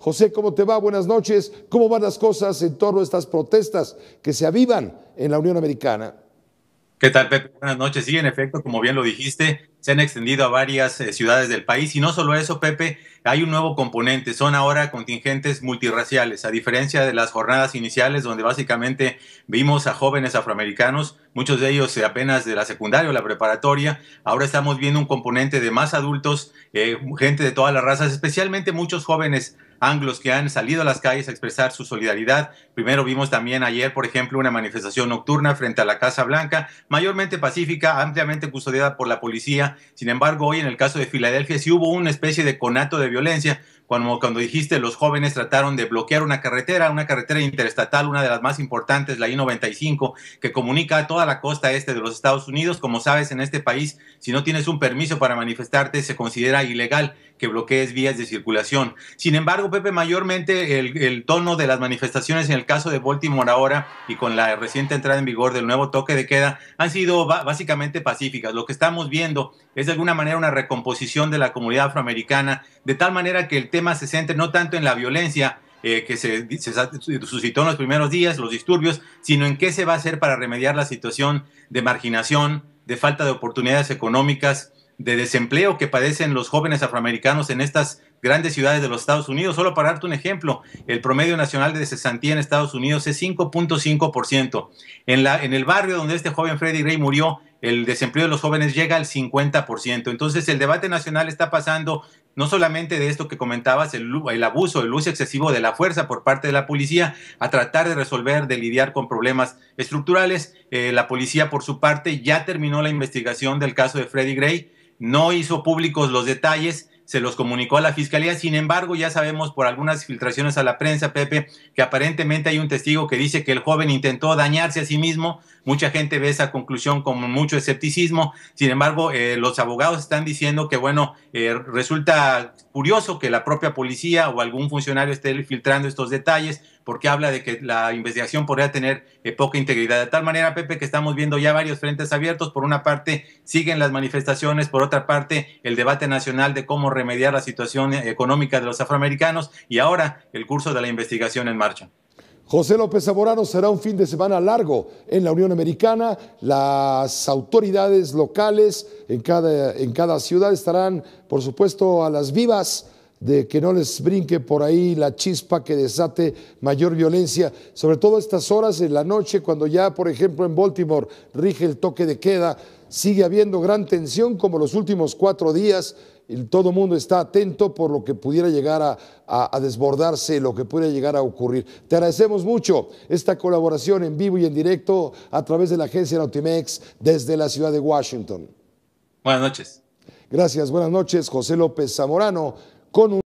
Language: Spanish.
José, ¿cómo te va? Buenas noches. ¿Cómo van las cosas en torno a estas protestas que se avivan en la Unión Americana? ¿Qué tal, Pepe? Buenas noches. Sí, en efecto, como bien lo dijiste, se han extendido a varias eh, ciudades del país. Y no solo eso, Pepe, hay un nuevo componente. Son ahora contingentes multiraciales. a diferencia de las jornadas iniciales donde básicamente vimos a jóvenes afroamericanos, muchos de ellos eh, apenas de la secundaria o la preparatoria. Ahora estamos viendo un componente de más adultos, eh, gente de todas las razas, especialmente muchos jóvenes anglos que han salido a las calles a expresar su solidaridad. Primero vimos también ayer, por ejemplo, una manifestación nocturna frente a la Casa Blanca, mayormente pacífica, ampliamente custodiada por la policía. Sin embargo, hoy en el caso de Filadelfia sí hubo una especie de conato de violencia cuando, cuando dijiste los jóvenes trataron de bloquear una carretera, una carretera interestatal, una de las más importantes, la I-95, que comunica toda la costa este de los Estados Unidos. Como sabes, en este país, si no tienes un permiso para manifestarte, se considera ilegal que bloquees vías de circulación. Sin embargo, Pepe, mayormente el, el tono de las manifestaciones en el caso de Baltimore ahora y con la reciente entrada en vigor del nuevo toque de queda han sido básicamente pacíficas. Lo que estamos viendo es de alguna manera una recomposición de la comunidad afroamericana de tal manera que el tema se centre no tanto en la violencia eh, que se, se, suscitó en los primeros días, los disturbios, sino en qué se va a hacer para remediar la situación de marginación, de falta de oportunidades económicas, de desempleo que padecen los jóvenes afroamericanos en estas grandes ciudades de los Estados Unidos. Solo para darte un ejemplo, el promedio nacional de cesantía en Estados Unidos es 5.5%. En, en el barrio donde este joven Freddie Gray murió, el desempleo de los jóvenes llega al 50%. Entonces el debate nacional está pasando no solamente de esto que comentabas, el, abuso, el uso excesivo de la fuerza por parte de la policía, a tratar de resolver, de lidiar con problemas estructurales. Eh, la policía, por su parte, ya terminó la investigación del caso de Freddie Gray, no hizo públicos los detalles, se los comunicó a la fiscalía. Sin embargo, ya sabemos por algunas filtraciones a la prensa, Pepe, que aparentemente hay un testigo que dice que el joven intentó dañarse a sí mismo. Mucha gente ve esa conclusión con mucho escepticismo. Sin embargo, eh, los abogados están diciendo que, bueno, eh, resulta curioso que la propia policía o algún funcionario esté filtrando estos detalles porque habla de que la investigación podría tener eh, poca integridad. De tal manera, Pepe, que estamos viendo ya varios frentes abiertos. Por una parte, siguen las manifestaciones, por otra parte, el debate nacional de cómo remediar la situación eh, económica de los afroamericanos y ahora el curso de la investigación en marcha. José López Zamorano será un fin de semana largo en la Unión Americana. Las autoridades locales en cada, en cada ciudad estarán, por supuesto, a las vivas de que no les brinque por ahí la chispa que desate mayor violencia, sobre todo estas horas en la noche, cuando ya, por ejemplo, en Baltimore rige el toque de queda, sigue habiendo gran tensión como los últimos cuatro días, y todo el mundo está atento por lo que pudiera llegar a, desbordarse, lo que pudiera llegar a ocurrir. Te agradecemos mucho esta colaboración en vivo y en directo a través de la agencia Nautimex desde la ciudad de Washington. Buenas noches. Gracias, buenas noches, José López Zamorano con un